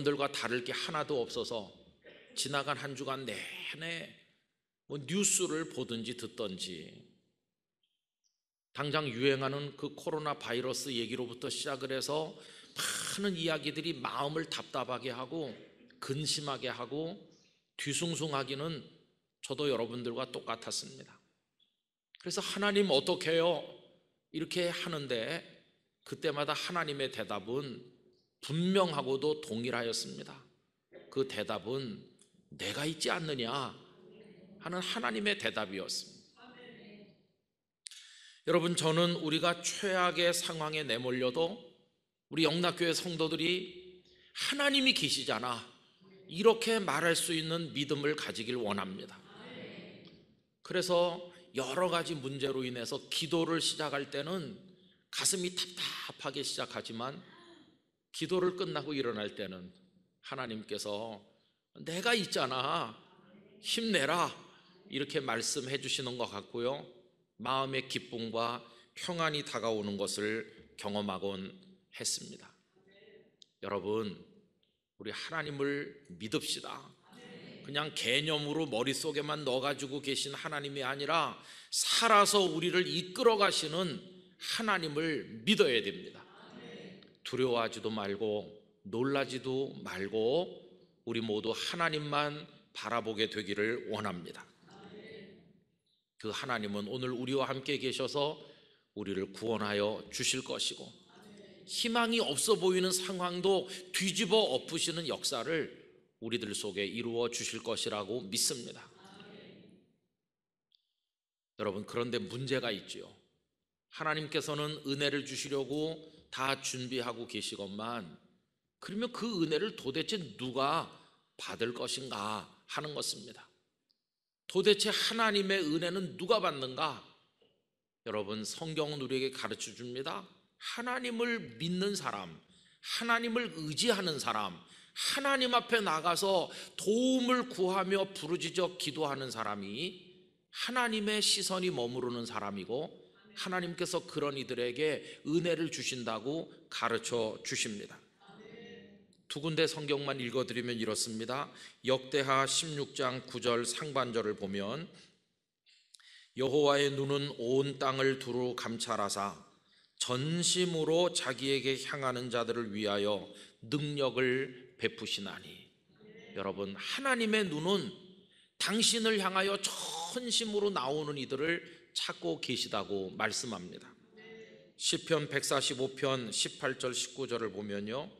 여러분들과 다를 게 하나도 없어서 지나간 한 주간 내내 뭐 뉴스를 보든지 듣든지 당장 유행하는 그 코로나 바이러스 얘기로부터 시작을 해서 많은 이야기들이 마음을 답답하게 하고 근심하게 하고 뒤숭숭하기는 저도 여러분들과 똑같았습니다. 그래서 하나님 어떻게 해요? 이렇게 하는데 그때마다 하나님의 대답은 분명하고도 동일하였습니다. 그 대답은 내가 있지 않느냐 하는 하나님의 대답이었습니다. 여러분, 저는 우리가 최악의 상황에 내몰려도 우리 영락교회 성도들이 하나님이 계시잖아. 이렇게 말할 수 있는 믿음을 가지길 원합니다. 그래서 여러 가지 문제로 인해서 기도를 시작할 때는 가슴이 답답하게 시작하지만 기도를 끝나고 일어날 때는 하나님께서 내가 있잖아. 힘내라. 이렇게 말씀해 주시는 것 같고요. 마음의 기쁨과 평안이 다가오는 것을 경험하곤 했습니다. 여러분, 우리 하나님을 믿읍시다. 그냥 개념으로 머릿속에만 넣어가지고 계신 하나님이 아니라 살아서 우리를 이끌어 가시는 하나님을 믿어야 됩니다. 두려워하지도 말고 놀라지도 말고 우리 모두 하나님만 바라보게 되기를 원합니다. 그 하나님은 오늘 우리와 함께 계셔서 우리를 구원하여 주실 것이고 희망이 없어 보이는 상황도 뒤집어 엎으시는 역사를 우리들 속에 이루어 주실 것이라고 믿습니다. 여러분 그런데 문제가 있지요. 하나님께서는 은혜를 주시려고 다 준비하고 계시건만 그러면 그 은혜를 도대체 누가 받을 것인가 하는 것입니다. 도대체 하나님의 은혜는 누가 받는가? 여러분, 성경은 우리에게 가르쳐 줍니다. 하나님을 믿는 사람, 하나님을 의지하는 사람, 하나님 앞에 나가서 도움을 구하며 부르짖어 기도하는 사람이 하나님의 시선이 머무르는 사람이고 하나님께서 그런 이들에게 은혜를 주신다고 가르쳐 주십니다. 두 군데 성경만 읽어드리면 이렇습니다. 역대하 16장 9절 상반절을 보면 여호와의 눈은 온 땅을 두루 감찰하사 전심으로 자기에게 향하는 자들을 위하여 능력을 베푸시나니 여러분 하나님의 눈은 당신을 향하여 전심으로 나오는 이들을 찾고 계시다고 말씀합니다. 시편 145편 18절 19절을 보면요.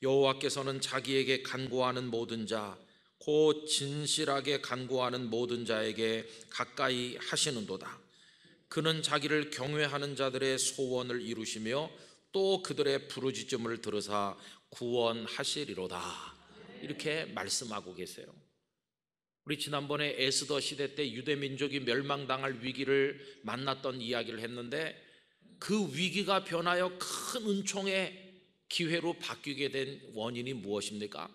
여호와께서는 자기에게 간구하는 모든 자, 곧 진실하게 간구하는 모든 자에게 가까이 하시는도다. 그는 자기를 경외하는 자들의 소원을 이루시며 또 그들의 부르짖음을 들으사 구원하시리로다. 이렇게 말씀하고 계세요. 우리 지난번에 에스더 시대 때 유대 민족이 멸망당할 위기를 만났던 이야기를 했는데 그 위기가 변하여 큰 은총의 기회로 바뀌게 된 원인이 무엇입니까?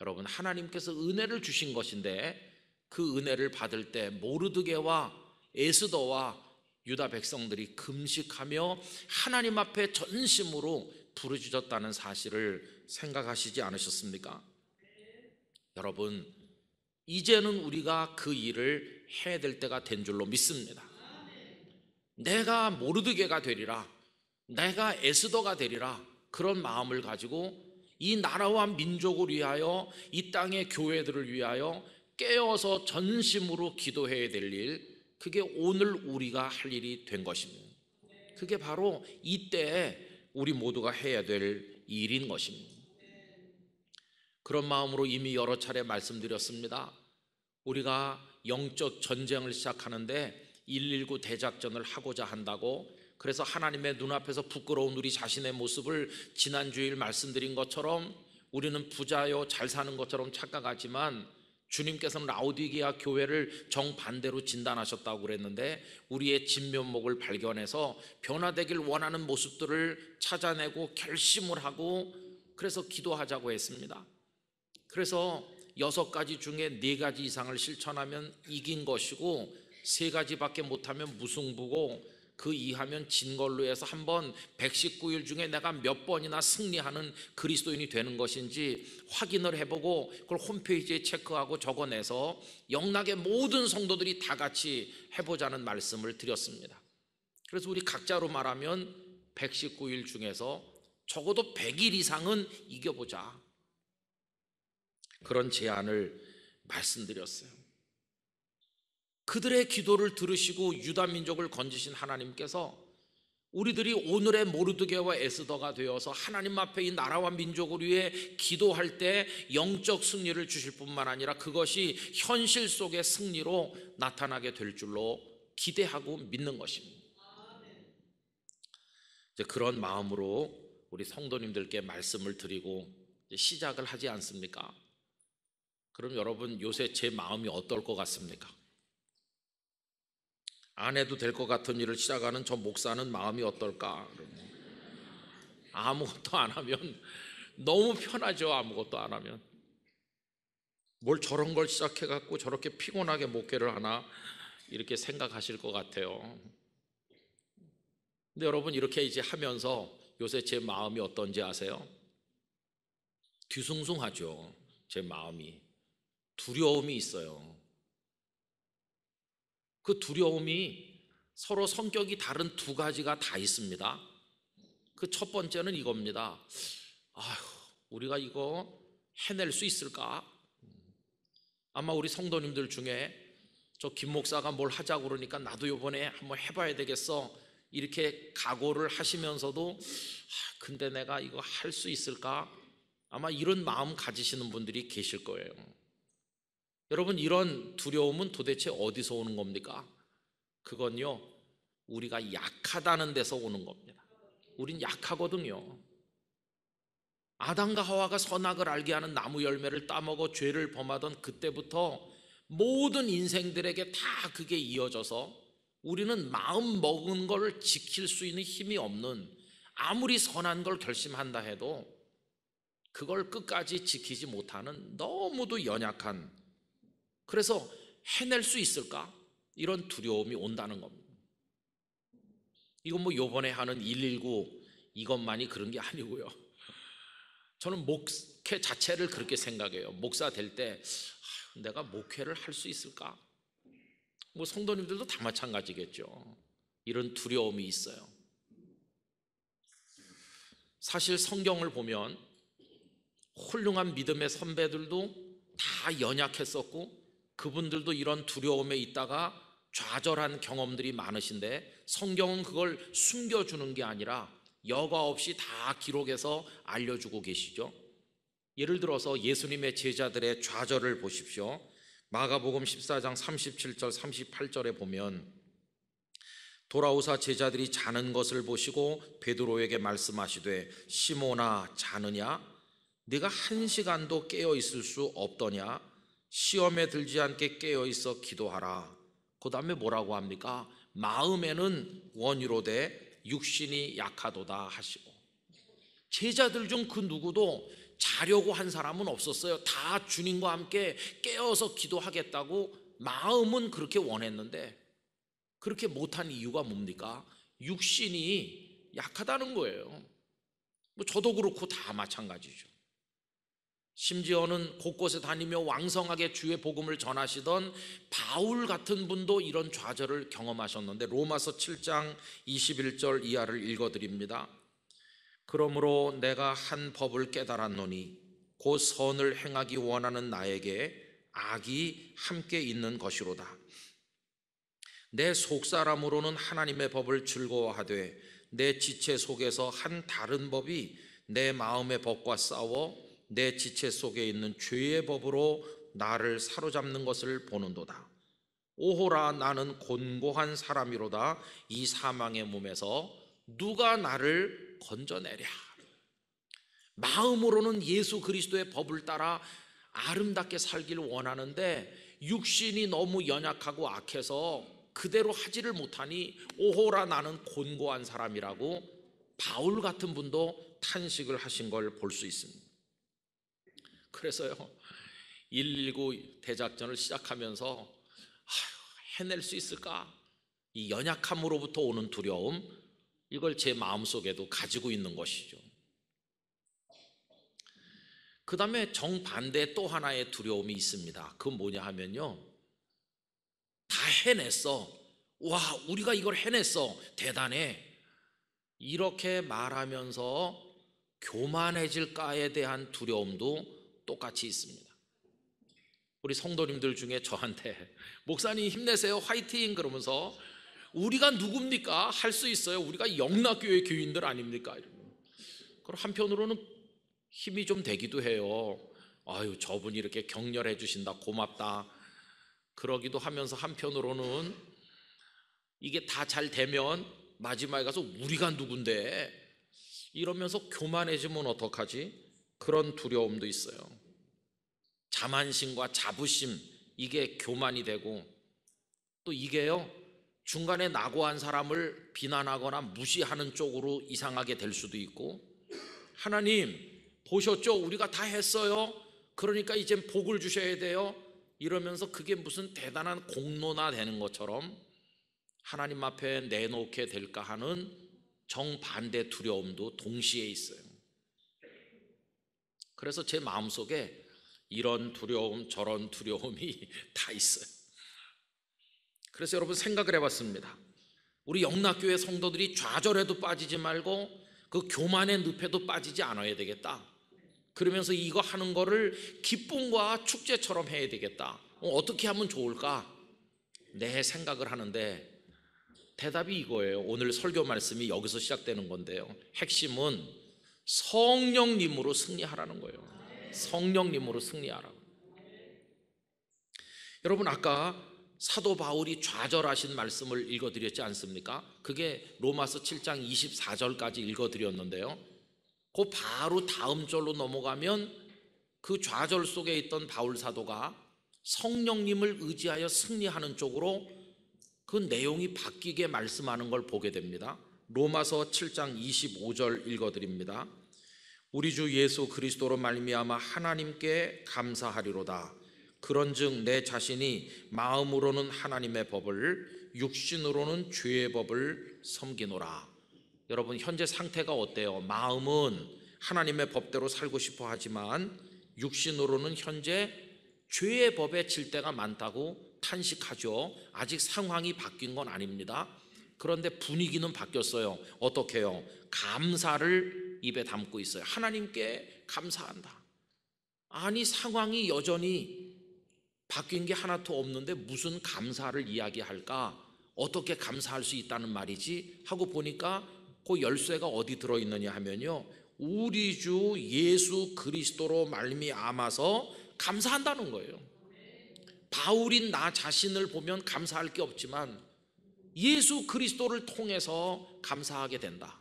여러분 하나님께서 은혜를 주신 것인데 그 은혜를 받을 때 모르드게와 에스더와 유다 백성들이 금식하며 하나님 앞에 전심으로 부르짖었다는 사실을 생각하시지 않으셨습니까? 여러분 이제는 우리가 그 일을 해야 될 때가 된 줄로 믿습니다. 내가 모르드게가 되리라. 내가 에스더가 되리라. 그런 마음을 가지고 이 나라와 민족을 위하여 이 땅의 교회들을 위하여 깨어서 전심으로 기도해야 될 일, 그게 오늘 우리가 할 일이 된 것입니다. 그게 바로 이때 우리 모두가 해야 될 일인 것입니다. 그런 마음으로 이미 여러 차례 말씀드렸습니다. 우리가 영적 전쟁을 시작하는데 119 대작전을 하고자 한다고 그래서 하나님의 눈앞에서 부끄러운 우리 자신의 모습을 지난주일 말씀드린 것처럼 우리는 부자요 잘 사는 것처럼 착각하지만 주님께서는 라우디기아 교회를 정반대로 진단하셨다고 그랬는데 우리의 진면목을 발견해서 변화되길 원하는 모습들을 찾아내고 결심을 하고 그래서 기도하자고 했습니다. 그래서 여섯 가지 중에 네 가지 이상을 실천하면 이긴 것이고 세 가지밖에 못하면 무승부고 그 이하면 진 걸로 해서 한번 119일 중에 내가 몇 번이나 승리하는 그리스도인이 되는 것인지 확인을 해보고 그걸 홈페이지에 체크하고 적어내서 영락의 모든 성도들이 다 같이 해보자는 말씀을 드렸습니다. 그래서 우리 각자로 말하면 119일 중에서 적어도 100일 이상은 이겨보자. 그런 제안을 말씀드렸어요. 그들의 기도를 들으시고 유다 민족을 건지신 하나님께서 우리들이 오늘의 모르드게와 에스더가 되어서 하나님 앞에 이 나라와 민족을 위해 기도할 때 영적 승리를 주실 뿐만 아니라 그것이 현실 속의 승리로 나타나게 될 줄로 기대하고 믿는 것입니다. 이제 그런 마음으로 우리 성도님들께 말씀을 드리고 시작을 하지 않습니까? 그럼 여러분 요새 제 마음이 어떨 것 같습니까? 안 해도 될 것 같은 일을 시작하는 저 목사는 마음이 어떨까? 아무것도 안 하면 너무 편하죠. 아무것도 안 하면. 뭘 저런 걸 시작해 갖고 저렇게 피곤하게 목회를 하나 이렇게 생각하실 것 같아요. 근데 여러분 이렇게 이제 하면서 요새 제 마음이 어떤지 아세요? 뒤숭숭하죠. 제 마음이. 두려움이 있어요. 그 두려움이 서로 성격이 다른 두 가지가 다 있습니다. 그 첫 번째는 이겁니다. 아휴, 우리가 이거 해낼 수 있을까? 아마 우리 성도님들 중에 저 김 목사가 뭘 하자고 그러니까 나도 요번에 한번 해봐야 되겠어. 이렇게 각오를 하시면서도 아, 근데 내가 이거 할 수 있을까? 아마 이런 마음 가지시는 분들이 계실 거예요. 여러분 이런 두려움은 도대체 어디서 오는 겁니까? 그건요 우리가 약하다는 데서 오는 겁니다. 우린 약하거든요. 아담과 하와가 선악을 알게 하는 나무 열매를 따먹어 죄를 범하던 그때부터 모든 인생들에게 다 그게 이어져서 우리는 마음 먹은 걸 지킬 수 있는 힘이 없는 아무리 선한 걸 결심한다 해도 그걸 끝까지 지키지 못하는 너무도 연약한 그래서 해낼 수 있을까? 이런 두려움이 온다는 겁니다. 이건 뭐 요번에 하는 119 이것만이 그런 게 아니고요. 저는 목회 자체를 그렇게 생각해요. 목사 될때 아, 내가 목회를 할 수 있을까? 뭐 성도님들도 다 마찬가지겠죠. 이런 두려움이 있어요. 사실 성경을 보면 훌륭한 믿음의 선배들도 다 연약했었고 그분들도 이런 두려움에 있다가 좌절한 경험들이 많으신데 성경은 그걸 숨겨주는 게 아니라 여과 없이 다 기록해서 알려주고 계시죠. 예를 들어서 예수님의 제자들의 좌절을 보십시오. 마가복음 14장 37절 38절에 보면 돌아오사 제자들이 자는 것을 보시고 베드로에게 말씀하시되 시모나 자느냐 네가 한 시간도 깨어 있을 수 없더냐 시험에 들지 않게 깨어 있어 기도하라. 그 다음에 뭐라고 합니까? 마음에는 원유로 돼 육신이 약하도다 하시고 제자들 중 그 누구도 자려고 한 사람은 없었어요. 다 주님과 함께 깨어서 기도하겠다고 마음은 그렇게 원했는데 그렇게 못한 이유가 뭡니까? 육신이 약하다는 거예요. 뭐 저도 그렇고 다 마찬가지죠. 심지어는 곳곳에 다니며 왕성하게 주의 복음을 전하시던 바울 같은 분도 이런 좌절을 경험하셨는데 로마서 7장 21절 이하를 읽어 드립니다. 그러므로 내가 한 법을 깨달았노니 곧 선을 행하기 원하는 나에게 악이 함께 있는 것이로다. 내 속사람으로는 하나님의 법을 즐거워하되 내 지체 속에서 한 다른 법이 내 마음의 법과 싸워 내 지체 속에 있는 죄의 법으로 나를 사로잡는 것을 보는도다. 오호라 나는 곤고한 사람이로다. 이 사망의 몸에서 누가 나를 건져내랴. 마음으로는 예수 그리스도의 법을 따라 아름답게 살기를 원하는데 육신이 너무 연약하고 악해서 그대로 하지를 못하니 오호라 나는 곤고한 사람이라고 바울 같은 분도 탄식을 하신 걸 볼 수 있습니다. 그래서요 119 대작전을 시작하면서 아유, 해낼 수 있을까? 이 연약함으로부터 오는 두려움 이걸 제 마음속에도 가지고 있는 것이죠. 그 다음에 정반대 또 하나의 두려움이 있습니다. 그 뭐냐 하면요. 다 해냈어. 와, 우리가 이걸 해냈어. 대단해. 이렇게 말하면서 교만해질까에 대한 두려움도 똑같이 있습니다. 우리 성도님들 중에 저한테 목사님 힘내세요 화이팅 그러면서 우리가 누굽니까 할 수 있어요 우리가 영락교회 교인들 아닙니까 이러면 그럼 한편으로는 힘이 좀 되기도 해요 아유 저분이 이렇게 격려해 주신다 고맙다 그러기도 하면서 한편으로는 이게 다 잘 되면 마지막에 가서 우리가 누군데 이러면서 교만해지면 어떡하지 그런 두려움도 있어요 자만심과 자부심 이게 교만이 되고 또 이게요 중간에 낙오한 사람을 비난하거나 무시하는 쪽으로 이상하게 될 수도 있고 하나님 보셨죠? 우리가 다 했어요. 그러니까 이젠 복을 주셔야 돼요. 이러면서 그게 무슨 대단한 공로나 되는 것처럼 하나님 앞에 내놓게 될까 하는 정반대 두려움도 동시에 있어요. 그래서 제 마음속에 이런 두려움, 저런 두려움이 다 있어요. 그래서 여러분 생각을 해봤습니다. 우리 영락교회 성도들이 좌절에도 빠지지 말고 그 교만의 늪에도 빠지지 않아야 되겠다. 그러면서 이거 하는 거를 기쁨과 축제처럼 해야 되겠다. 어, 어떻게 하면 좋을까? 내 네, 생각을 하는데 대답이 이거예요. 오늘 설교 말씀이 여기서 시작되는 건데요. 핵심은 성령님으로 승리하라는 거예요. 성령님으로 승리하라고. 여러분 아까 사도 바울이 좌절하신 말씀을 읽어드렸지 않습니까? 그게 로마서 7장 24절까지 읽어드렸는데요. 그 바로 다음 절로 넘어가면 그 좌절 속에 있던 바울 사도가 성령님을 의지하여 승리하는 쪽으로 그 내용이 바뀌게 말씀하는 걸 보게 됩니다. 로마서 7장 25절 읽어드립니다. 우리 주 예수 그리스도로 말미암아 하나님께 감사하리로다. 그런즉 내 자신이 마음으로는 하나님의 법을 육신으로는 죄의 법을 섬기노라. 여러분 현재 상태가 어때요? 마음은 하나님의 법대로 살고 싶어 하지만 육신으로는 현재 죄의 법에 질 때가 많다고 탄식하죠. 아직 상황이 바뀐 건 아닙니다. 그런데 분위기는 바뀌었어요. 어떻게요? 감사를 입에 담고 있어요. 하나님께 감사한다. 아니, 상황이 여전히 바뀐 게 하나도 없는데 무슨 감사를 이야기할까? 어떻게 감사할 수 있다는 말이지? 하고 보니까 그 열쇠가 어디 들어있느냐 하면요. 우리 주 예수 그리스도로 말미암아서 감사한다는 거예요. 바울인 나 자신을 보면 감사할 게 없지만 예수 그리스도를 통해서 감사하게 된다.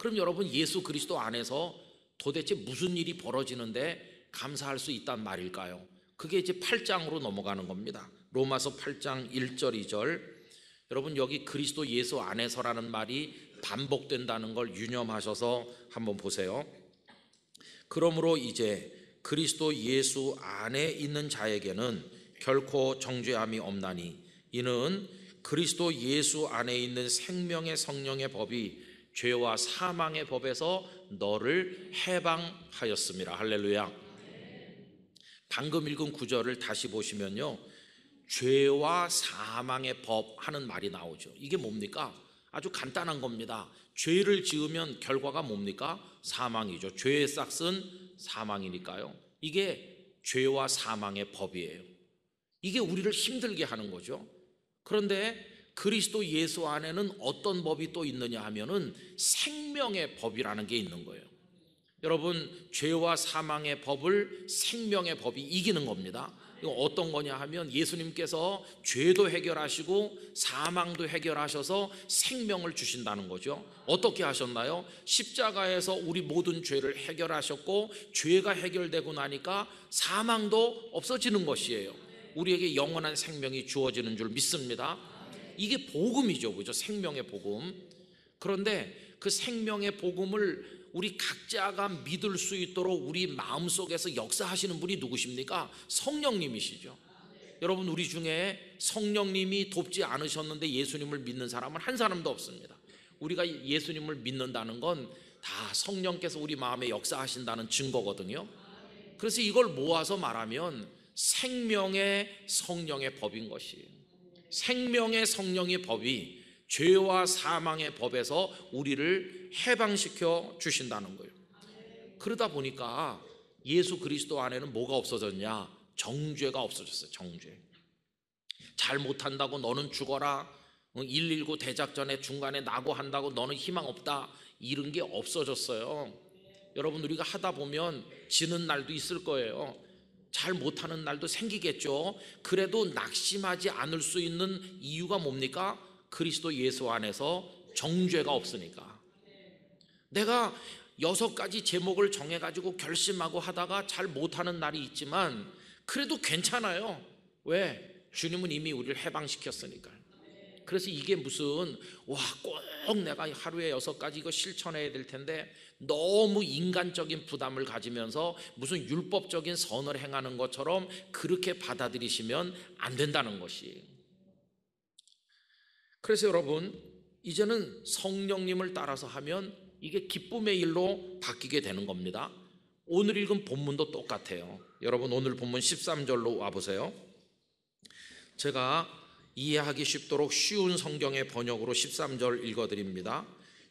그럼 여러분 예수 그리스도 안에서 도대체 무슨 일이 벌어지는데 감사할 수 있단 말일까요? 그게 이제 8장으로 넘어가는 겁니다. 로마서 8장 1절 2절 여러분 여기 그리스도 예수 안에서라는 말이 반복된다는 걸 유념하셔서 한번 보세요. 그러므로 이제 그리스도 예수 안에 있는 자에게는 결코 정죄함이 없나니 이는 그리스도 예수 안에 있는 생명의 성령의 법이 죄와 사망의 법에서 너를 해방하였습니다. 할렐루야. 방금 읽은 구절을 다시 보시면요. 죄와 사망의 법 하는 말이 나오죠. 이게 뭡니까? 아주 간단한 겁니다. 죄를 지으면 결과가 뭡니까? 사망이죠. 죄의 싹은 사망이니까요. 이게 죄와 사망의 법이에요. 이게 우리를 힘들게 하는 거죠. 그런데 그리스도 예수 안에는 어떤 법이 또 있느냐 하면은 생명의 법이라는 게 있는 거예요. 여러분 죄와 사망의 법을 생명의 법이 이기는 겁니다. 이거 어떤 거냐 하면 예수님께서 죄도 해결하시고 사망도 해결하셔서 생명을 주신다는 거죠. 어떻게 하셨나요? 십자가에서 우리 모든 죄를 해결하셨고 죄가 해결되고 나니까 사망도 없어지는 것이에요. 우리에게 영원한 생명이 주어지는 줄 믿습니다. 이게 복음이죠. 그죠? 생명의 복음. 그런데 그 생명의 복음을 우리 각자가 믿을 수 있도록 우리 마음속에서 역사하시는 분이 누구십니까? 성령님이시죠. 여러분 우리 중에 성령님이 돕지 않으셨는데 예수님을 믿는 사람은 한 사람도 없습니다. 우리가 예수님을 믿는다는 건 다 성령께서 우리 마음에 역사하신다는 증거거든요. 그래서 이걸 모아서 말하면 생명의 성령의 법인 것이에요. 생명의 성령의 법이 죄와 사망의 법에서 우리를 해방시켜 주신다는 거예요. 그러다 보니까 예수 그리스도 안에는 뭐가 없어졌냐? 정죄가 없어졌어요. 정죄. 잘 못한다고 너는 죽어라. 119 대작전에 중간에 나고 한다고 너는 희망 없다. 이런 게 없어졌어요. 여러분 우리가 하다 보면 지는 날도 있을 거예요. 잘 못하는 날도 생기겠죠. 그래도 낙심하지 않을 수 있는 이유가 뭡니까? 그리스도 예수 안에서 정죄가 없으니까. 내가 여섯 가지 제목을 정해가지고 결심하고 하다가 잘 못하는 날이 있지만 그래도 괜찮아요. 왜? 주님은 이미 우리를 해방시켰으니까요. 그래서 이게 무슨 와 꼭 내가 하루에 여섯 가지 이거 실천해야 될 텐데 너무 인간적인 부담을 가지면서 무슨 율법적인 선을 행하는 것처럼 그렇게 받아들이시면 안 된다는 것이. 그래서 여러분 이제는 성령님을 따라서 하면 이게 기쁨의 일로 바뀌게 되는 겁니다. 오늘 읽은 본문도 똑같아요. 여러분 오늘 본문 13절로 와 보세요. 제가 이해하기 쉽도록 쉬운 성경의 번역으로 13절 읽어드립니다.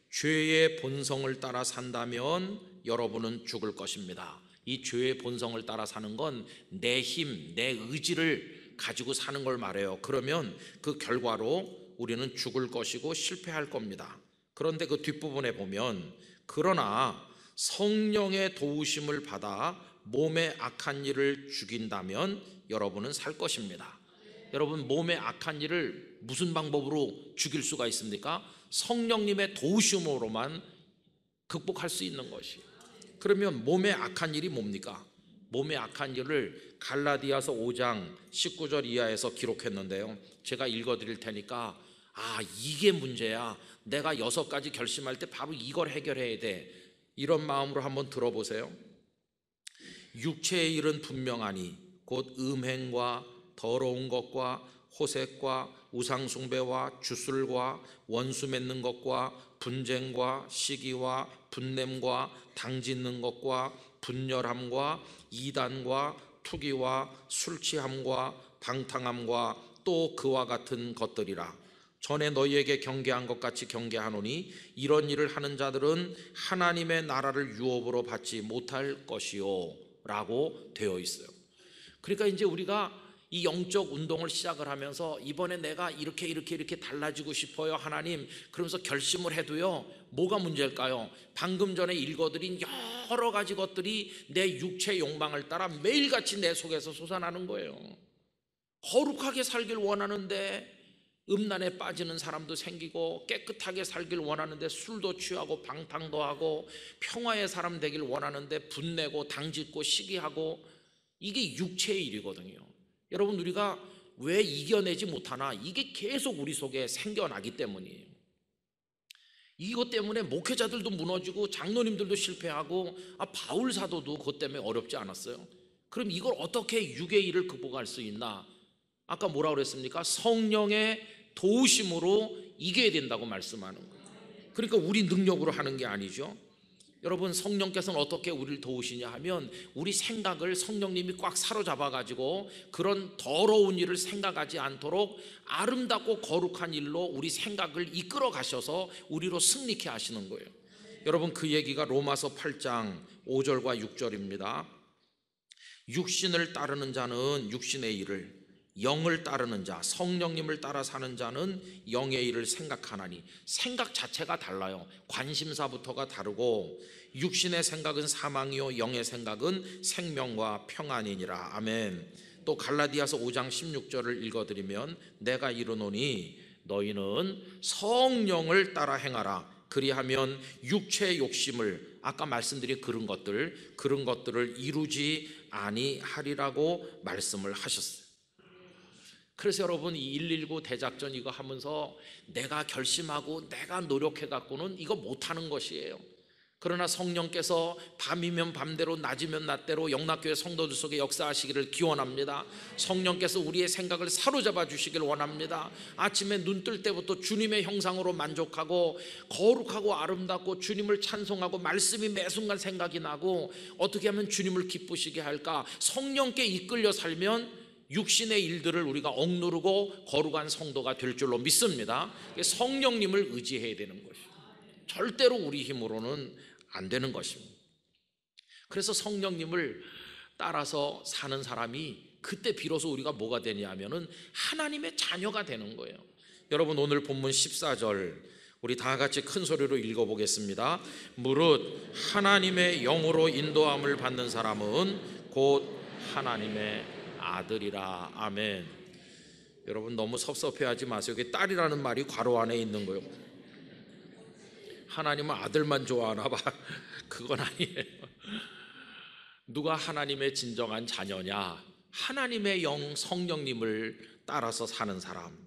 죄의 본성을 따라 산다면 여러분은 죽을 것입니다. 이 죄의 본성을 따라 사는 건 내 힘, 내 의지를 가지고 사는 걸 말해요. 그러면 그 결과로 우리는 죽을 것이고 실패할 겁니다. 그런데 그 뒷부분에 보면 그러나 성령의 도우심을 받아 몸의 악한 일을 죽인다면 여러분은 살 것입니다. 여러분 몸의 악한 일을 무슨 방법으로 죽일 수가 있습니까? 성령님의 도우심으로만 극복할 수 있는 것이. 그러면 몸의 악한 일이 뭡니까? 몸의 악한 일을 갈라디아서 5장 19절 이하에서 기록했는데요. 제가 읽어 드릴 테니까 아, 이게 문제야. 내가 여섯 가지 결심할 때 바로 이걸 해결해야 돼. 이런 마음으로 한번 들어보세요. 육체의 일은 분명하니 곧 음행과 더러운 것과 호색과 우상숭배와 주술과 원수 맺는 것과 분쟁과 시기와 분냄과 당짓는 것과 분열함과 이단과 투기와 술취함과 방탕함과 또 그와 같은 것들이라 전에 너희에게 경계한 것 같이 경계하노니 이런 일을 하는 자들은 하나님의 나라를 유업으로 받지 못할 것이오 라고 되어 있어요 그러니까 이제 우리가 이 영적 운동을 시작을 하면서 이번에 내가 이렇게 이렇게 이렇게 달라지고 싶어요 하나님 그러면서 결심을 해도요 뭐가 문제일까요? 방금 전에 읽어드린 여러 가지 것들이 내 육체 욕망을 따라 매일같이 내 속에서 솟아나는 거예요 거룩하게 살길 원하는데 음란에 빠지는 사람도 생기고 깨끗하게 살길 원하는데 술도 취하고 방탕도 하고 평화의 사람 되길 원하는데 분내고 당짓고 시기하고 이게 육체의 일이거든요 여러분 우리가 왜 이겨내지 못하나 이게 계속 우리 속에 생겨나기 때문이에요. 이것 때문에 목회자들도 무너지고 장로님들도 실패하고 아 바울 사도도 그것 때문에 어렵지 않았어요. 그럼 이걸 어떻게 육의 일을 극복할 수 있나? 아까 뭐라 그랬습니까? 성령의 도우심으로 이겨야 된다고 말씀하는 거예요. 그러니까 우리 능력으로 하는 게 아니죠. 여러분 성령께서는 어떻게 우리를 도우시냐 하면 우리 생각을 성령님이 꽉 사로잡아 가지고 그런 더러운 일을 생각하지 않도록 아름답고 거룩한 일로 우리 생각을 이끌어 가셔서 우리로 승리케 하시는 거예요. 여러분 그 얘기가 로마서 8장 5절과 6절입니다. 육신을 따르는 자는 육신의 일을 영을 따르는 자, 성령님을 따라 사는 자는 영의 일을 생각하나니 생각 자체가 달라요. 관심사부터가 다르고 육신의 생각은 사망이요 영의 생각은 생명과 평안이니라. 아멘. 또 갈라디아서 5장 16절을 읽어 드리면 내가 이르노니 너희는 성령을 따라 행하라. 그리하면 육체의 욕심을 아까 말씀드린 그런 것들 그런 것들을 이루지 아니하리라고 말씀을 하셨어요. 그래서 여러분 이 119 대작전 이거 하면서 내가 결심하고 내가 노력해 갖고는 이거 못 하는 것이에요. 그러나 성령께서 밤이면 밤대로 낮이면 낮대로 영락교회 성도들 속에 역사하시기를 기원합니다. 성령께서 우리의 생각을 사로잡아 주시길 원합니다. 아침에 눈 뜰 때부터 주님의 형상으로 만족하고 거룩하고 아름답고 주님을 찬송하고 말씀이 매 순간 생각이 나고 어떻게 하면 주님을 기쁘시게 할까? 성령께 이끌려 살면 육신의 일들을 우리가 억누르고 거룩한 성도가 될 줄로 믿습니다. 성령님을 의지해야 되는 것이죠. 절대로 우리 힘으로는 안 되는 것입니다. 그래서 성령님을 따라서 사는 사람이 그때 비로소 우리가 뭐가 되냐면은 하나님의 자녀가 되는 거예요. 여러분 오늘 본문 14절 우리 다 같이 큰 소리로 읽어보겠습니다. 무릇 하나님의 영으로 인도함을 받는 사람은 곧 하나님의 아들이라 아멘. 여러분 너무 섭섭해하지 마세요. 이게 딸이라는 말이 괄호 안에 있는 거요. 예 하나님은 아들만 좋아하나 봐. 그건 아니에요. 누가 하나님의 진정한 자녀냐? 하나님의 영 성령님을 따라서 사는 사람.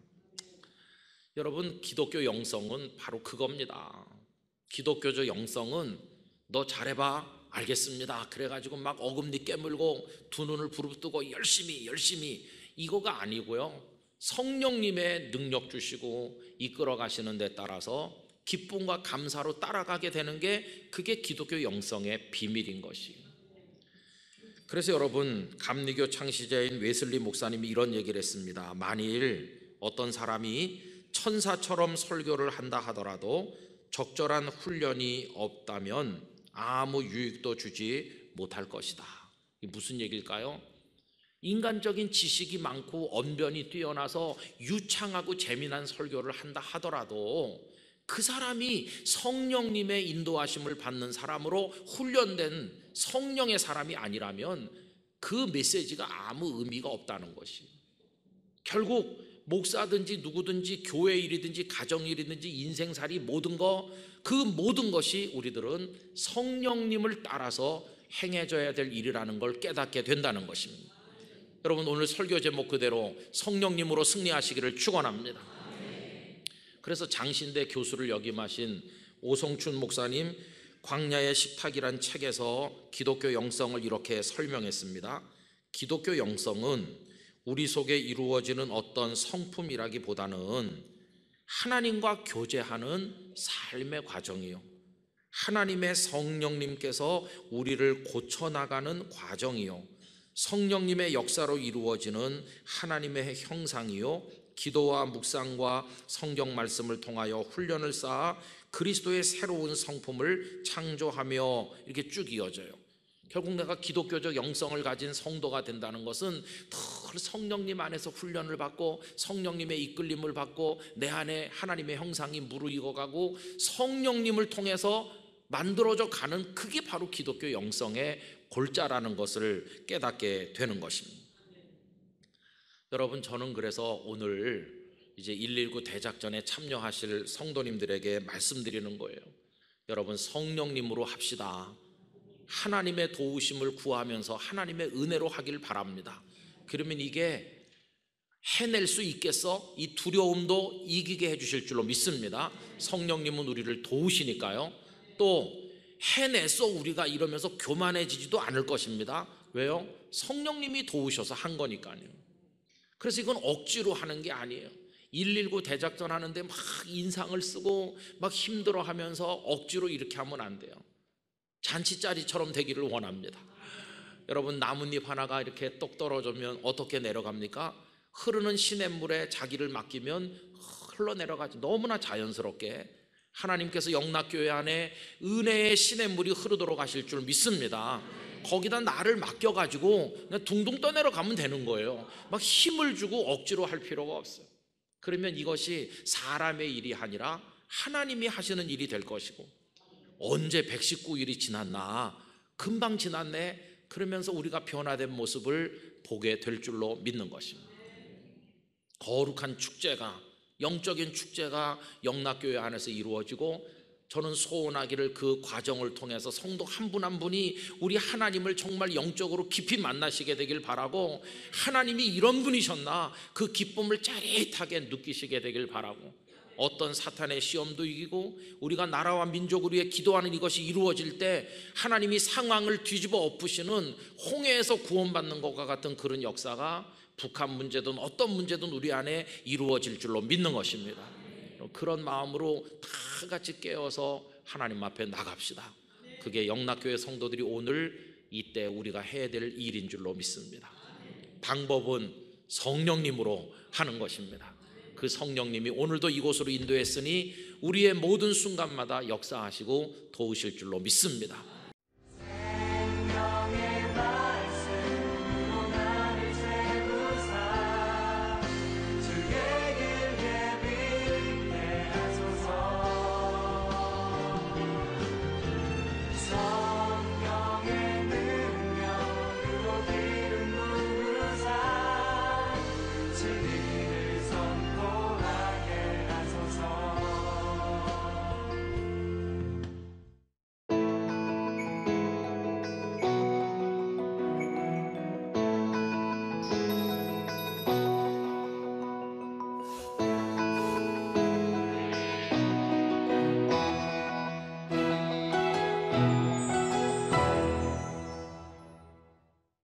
여러분 기독교 영성은 바로 그겁니다. 기독교적 영성은 너 잘해봐 알겠습니다. 그래가지고 막 어금니 깨물고 두 눈을 부릅뜨고 열심히 열심히 이거가 아니고요. 성령님의 능력 주시고 이끌어 가시는 데 따라서 기쁨과 감사로 따라가게 되는 게 그게 기독교 영성의 비밀인 것이에요. 그래서 여러분 감리교 창시자인 웨슬리 목사님이 이런 얘기를 했습니다. 만일 어떤 사람이 천사처럼 설교를 한다 하더라도 적절한 훈련이 없다면 아무 유익도 주지 못할 것이다. 무슨 얘기일까요? 인간적인 지식이 많고 언변이 뛰어나서 유창하고 재미난 설교를 한다 하더라도 그 사람이 성령님의 인도하심을 받는 사람으로 훈련된 성령의 사람이 아니라면 그 메시지가 아무 의미가 없다는 것이 결국 목사든지 누구든지 교회 일이든지 가정 일이든지 인생살이 모든 거 그 모든 것이 우리들은 성령님을 따라서 행해져야 될 일이라는 걸 깨닫게 된다는 것입니다. 여러분 오늘 설교 제목 그대로 성령님으로 승리하시기를 축원합니다. 그래서 장신대 교수를 역임하신 오성춘 목사님 광야의 식탁이란 책에서 기독교 영성을 이렇게 설명했습니다. 기독교 영성은 우리 속에 이루어지는 어떤 성품이라기보다는 하나님과 교제하는 삶의 과정이요. 하나님의 성령님께서 우리를 고쳐나가는 과정이요. 성령님의 역사로 이루어지는 하나님의 형상이요. 기도와 묵상과 성경 말씀을 통하여 훈련을 쌓아 그리스도의 새로운 성품을 창조하며 이렇게 쭉 이어져요. 결국 내가 기독교적 영성을 가진 성도가 된다는 것은 늘 성령님 안에서 훈련을 받고 성령님의 이끌림을 받고 내 안에 하나님의 형상이 무르익어가고 성령님을 통해서 만들어져 가는 그게 바로 기독교 영성의 골자라는 것을 깨닫게 되는 것입니다. 여러분 저는 그래서 오늘 이제 119 대작전에 참여하실 성도님들에게 말씀드리는 거예요. 여러분 성령님으로 합시다. 하나님의 도우심을 구하면서 하나님의 은혜로 하길 바랍니다. 그러면 이게 해낼 수 있겠어? 이 두려움도 이기게 해주실 줄로 믿습니다. 성령님은 우리를 도우시니까요. 또 해냈어 우리가 이러면서 교만해지지도 않을 것입니다. 왜요? 성령님이 도우셔서 한 거니까요. 그래서 이건 억지로 하는 게 아니에요. 119 대작전 하는데 막 인상을 쓰고 막 힘들어 하면서 억지로 이렇게 하면 안 돼요. 잔치자리처럼 되기를 원합니다. 여러분 나뭇잎 하나가 이렇게 똑 떨어지면 어떻게 내려갑니까? 흐르는 시냇물에 자기를 맡기면 흘러내려가지 너무나 자연스럽게 하나님께서 영락교회 안에 은혜의 시냇물이 흐르도록 하실 줄 믿습니다. 거기다 나를 맡겨가지고 그냥 둥둥 떠내려가면 되는 거예요. 막 힘을 주고 억지로 할 필요가 없어요. 그러면 이것이 사람의 일이 아니라 하나님이 하시는 일이 될 것이고 언제 119일이 지났나? 금방 지났네. 그러면서 우리가 변화된 모습을 보게 될 줄로 믿는 것입니다. 거룩한 축제가 영적인 축제가 영락교회 안에서 이루어지고 저는 소원하기를 그 과정을 통해서 성도 한 분 한 분이 우리 하나님을 정말 영적으로 깊이 만나시게 되길 바라고 하나님이 이런 분이셨나 그 기쁨을 짜릿하게 느끼시게 되길 바라고 어떤 사탄의 시험도 이기고 우리가 나라와 민족을 위해 기도하는 이것이 이루어질 때 하나님이 상황을 뒤집어 엎으시는 홍해에서 구원받는 것과 같은 그런 역사가 북한 문제든 어떤 문제든 우리 안에 이루어질 줄로 믿는 것입니다. 그런 마음으로 다 같이 깨어서 하나님 앞에 나갑시다. 그게 영락교회 성도들이 오늘 이때 우리가 해야 될 일인 줄로 믿습니다. 방법은 성령님으로 하는 것입니다. 그 성령님이 오늘도 이곳으로 인도했으니 우리의 모든 순간마다 역사하시고 도우실 줄로 믿습니다.